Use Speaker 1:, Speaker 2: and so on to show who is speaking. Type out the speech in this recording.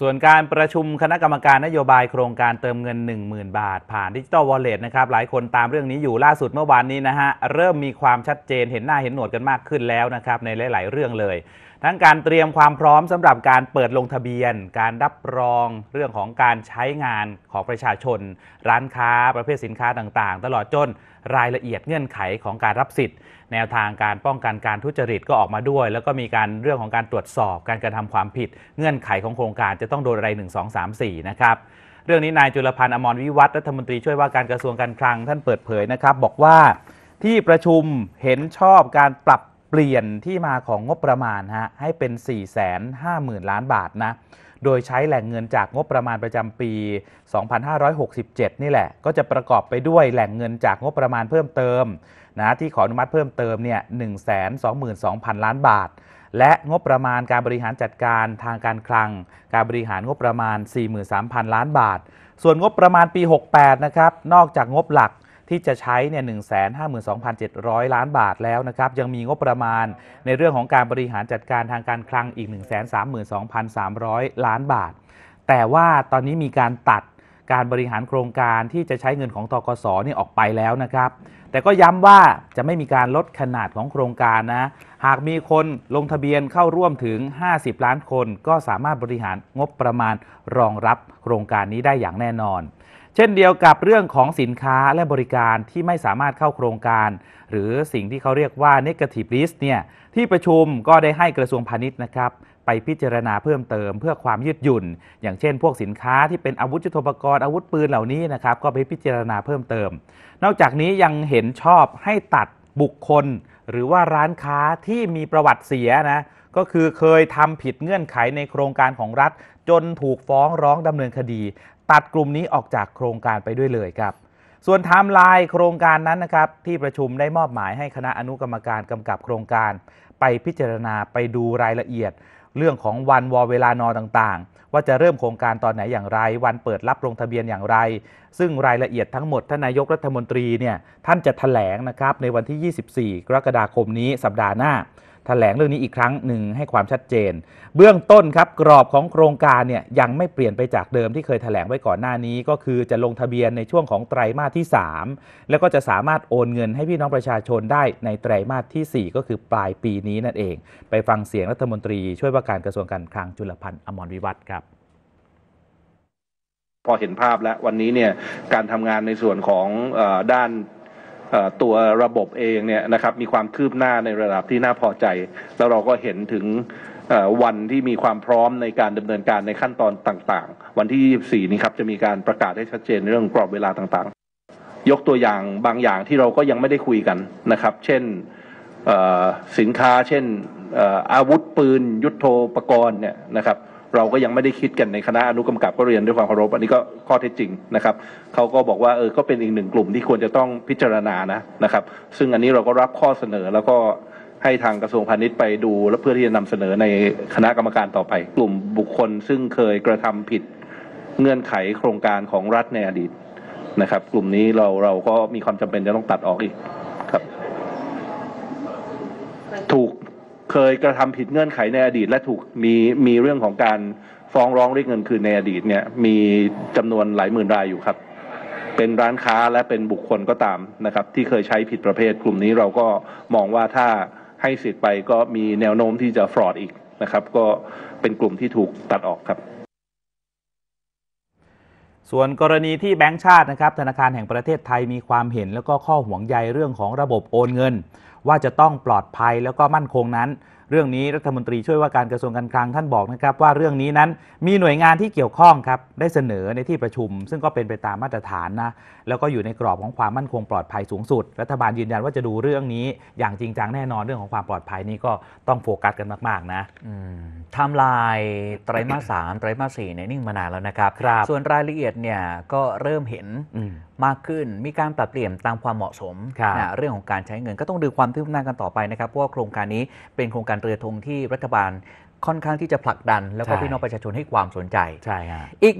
Speaker 1: ส่วนการประชุมคณะกรรมการนโยบายโครงการเติมเงิน 10,000 บาท ผ่านดิจิตอลวอลเล็ตนะครับหลายคนตามเรื่องนี้อยู่ล่าสุดเมื่อวานนี้นะฮะ เริ่มมีความชัดเจนเห็นหน้าเห็นหนวดกันมากขึ้นแล้วนะครับในหลายๆเรื่องเลยทั้งการเตรียมความพร้อมสำหรับการเปิดลงทะเบียน การรับรองเรื่องของการใช้งานของประชาชน ร้านค้า ประเภทสินค้าต่างๆ ตลอดจนรายละเอียดเงื่อนไขของการรับสิทธิ์ แนวทางการป้องกันการทุจริตก็ออกมาด้วย แล้วก็มีการเรื่องของการตรวจสอบ การกระทำความผิดเงื่อนไขของโครงการจะต้องโดนอะไร 1 2 3 4นะครับเรื่องนี้นายจุลพันธ์อมรวิวัฒรัฐมนตรีช่วยว่าการกระทรวงการคลัง ท่านเปิดเผยนะครับบอกว่าที่ประชุมเห็นชอบการปรับเปลี่ยนที่มาของงบประมาณฮะให้เป็น 450,000 ล้านบาทนะ โดยใช้แหล่งเงินจากงบประมาณประจำปี 2567 นี่แหละ ก็จะประกอบไปด้วยแหล่งเงินจากงบประมาณเพิ่มเติมนะ ที่ขออนุมัติเพิ่มเติมเนี่ย 122,000 ล้านบาท และงบประมาณการบริหารจัดการทางการคลัง การบริหารงบประมาณ 43,000 ล้านบาท ส่วนงบประมาณปี 68 นะครับ นอกจากงบหลักที่จะใช้เนี่ยหนึ่งแล้านบาทแล้วนะครับ ยังมีงบประมาณในเรื่องของการบริหารจัดการทางการคลังอีก 132,300 ล้านบาท แต่ว่าตอนนี้มีการตัดการบริหารโครงการที่จะใช้เงินของทกศนี่ออกไปแล้วนะครับ แต่ก็ย้ำว่าจะไม่มีการลดขนาดของโครงการนะ หากมีคนลงทะเบียนเข้าร่วมถึง 50 ล้านคน ก็สามารถบริหารงบประมาณรองรับโครงการนี้ได้อย่างแน่นอนเช่นเดียวกับเรื่องของสินค้าและบริการที่ไม่สามารถเข้าโครงการ หรือสิ่งที่เขาเรียกว่า negative list เนี่ยที่ประชุมก็ได้ให้กระทรวงพาณิชย์นะครับ ไปพิจารณาเพิ่มเติมเพื่อความยืดหยุ่น อย่างเช่นพวกสินค้าที่เป็นอาวุธยุทโธปกรณ์ อาวุธปืนเหล่านี้นะครับ ก็ไปพิจารณาเพิ่มเติม นอกจากนี้ยังเห็นชอบให้ตัดบุคคล หรือว่าร้านค้าที่มีประวัติเสียนะก็คือเคยทำผิดเงื่อนไขในโครงการของรัฐ จนถูกฟ้องร้องดำเนินคดีตัดกลุ่มนี้ออกจากโครงการไปด้วยเลยครับ ส่วนไทม์ไลน์โครงการนั้นนะครับที่ประชุมได้มอบหมายให้คณะอนุกรรมการกำกับโครงการ ไปพิจารณาไปดูรายละเอียด เรื่องของวันวอเวลานอต่างๆ ว่าจะเริ่มโครงการตอนไหนอย่างไร วันเปิดรับลงทะเบียนอย่างไร ซึ่งรายละเอียดทั้งหมดท่านนายกรัฐมนตรีเนี่ยท่านจะถแถลงนะครับในวันที่ 24 กรกฎาคมนี้สัปดาห์หน้าถแถลงเรื่องนี้อีกครั้งหนึ่งให้ความชัดเจน เบื้องต้นครับกรอบของโครงการเนี่ยยังไม่เปลี่ยนไปจากเดิมที่เคยถแถลงไว้ก่อนหน้านี้ ก็คือจะลงทะเบียนในช่วงของไตรมาสที่ 3 แล้วก็จะสามารถโอนเงินให้พี่น้องประชาชนได้ในไตรมาสที่ 4 ก็คือปลายปีนี้นั่นเอง ไปฟังเสียงรัฐมนตรีช่วยว่าการกระทรวงการคลังจุลพันธ์อมรวิวัฒครับ
Speaker 2: พอเห็นภาพแล้ววันนี้เนี่ยการทำงานในส่วนของด้านตัวระบบเองเนี่ยนะครับมีความคืบหน้าในระดับที่น่าพอใจ แล้วเราก็เห็นถึงวันที่มีความพร้อมในการดำเนินการในขั้นตอนต่างๆ วันที่24นี้ครับจะมีการประกาศให้ชัดเจนเรื่องกรอบเวลาต่างๆยกตัวอย่างบางอย่างที่เราก็ยังไม่ได้คุยกันนะครับ เช่นสินค้า เช่นอาวุธปืน ยุโทโธปกรณ์เนี่ยนะครับเราก็ยังไม่ได้คิดกันในคณะ อนุกรรมการก็เรียนด้วยความเคารพอันนี้ก็ข้อเท็จจริงนะครับเขาก็บอกว่าเออก็เป็นอีกหนึ่งกลุ่มที่ควรจะต้องพิจารณานะนะครับ ซึ่งอันนี้เราก็รับข้อเสนอแล้วก็ให้ทางกระทรวงพาณิชย์ไปดู และเพื่อที่จะนำเสนอในคณะกรรมการต่อไป กลุ่มบุคคล ซึ่งเคยกระทำผิดเงื่อนไขโครงการของรัฐในอดีตนะครับ กลุ่มนี้เราเราก็มีความจำเป็นจะต้องตัดออกอีกครับ ถูกเคยกระทำผิดเงื่อนไขในอดีตและถูกมีมีเรื่องของการฟ้องร้องเรียกเงินคืนในอดีตเนี่ยมีจำนวนหลายหมื่นรายอยู่ครับ เป็นร้านค้าและเป็นบุคคลก็ตามนะครับ ที่เคยใช้ผิดประเภทกลุ่มนี้เราก็มองว่าถ้าให้สิทธิ์ไปก็มีแนวโน้มที่จะฟรอดอีกนะครับ ก็เป็นกลุ่มที่ถูกตัดออกครับ
Speaker 1: ส่วนกรณีที่แบงก์ชาตินะครับ ธนาคารแห่งประเทศไทยมีความเห็น แล้วก็ข้อห่วงใยเรื่องของระบบโอนเงิน ว่าจะต้องปลอดภัยแล้วก็มั่นคงนั้นเรื่องนี้รัฐมนตรีช่วยว่าการกระทรวงการคลังท่านบอกนะครับว่าเรื่องนี้นั้นมีหน่วยงานที่เกี่ยวข้องครับได้เสนอในที่ประชุม ซึ่งก็เป็นไปตามมาตรฐานนะแล้วก็อยู่ในกรอบของความมั่นคงปลอดภัยสูงสุดรัฐบาลยืนยันว่าจะดูเรื่องนี้อย่างจริงจังแน่นอนเรื่องของความปลอดภัยนี้ก็ต้องโฟกัสกันมากๆนะทำลายไตรมาสสามไตรมาสสี่เนี่ยนิ่งมานานแล้วนะครับรบส่วนรายละเอียดเนี่ยก็เริ่มเห็นมากขึ้น มีการปรับเปลี่ยนตามความเหมาะสมนะเรื่องของการใช้เงินก็ต้องดูความคืบหน้ากันต่อไปนะครับ เพราะว่าโครงการนี้เป็นโครงการเรือธงที่รัฐบาลค่อนข้างที่จะผลักดันแล้วก็พี่น้องประชาชนให้ความสนใจ ใช่ฮะ
Speaker 2: อีก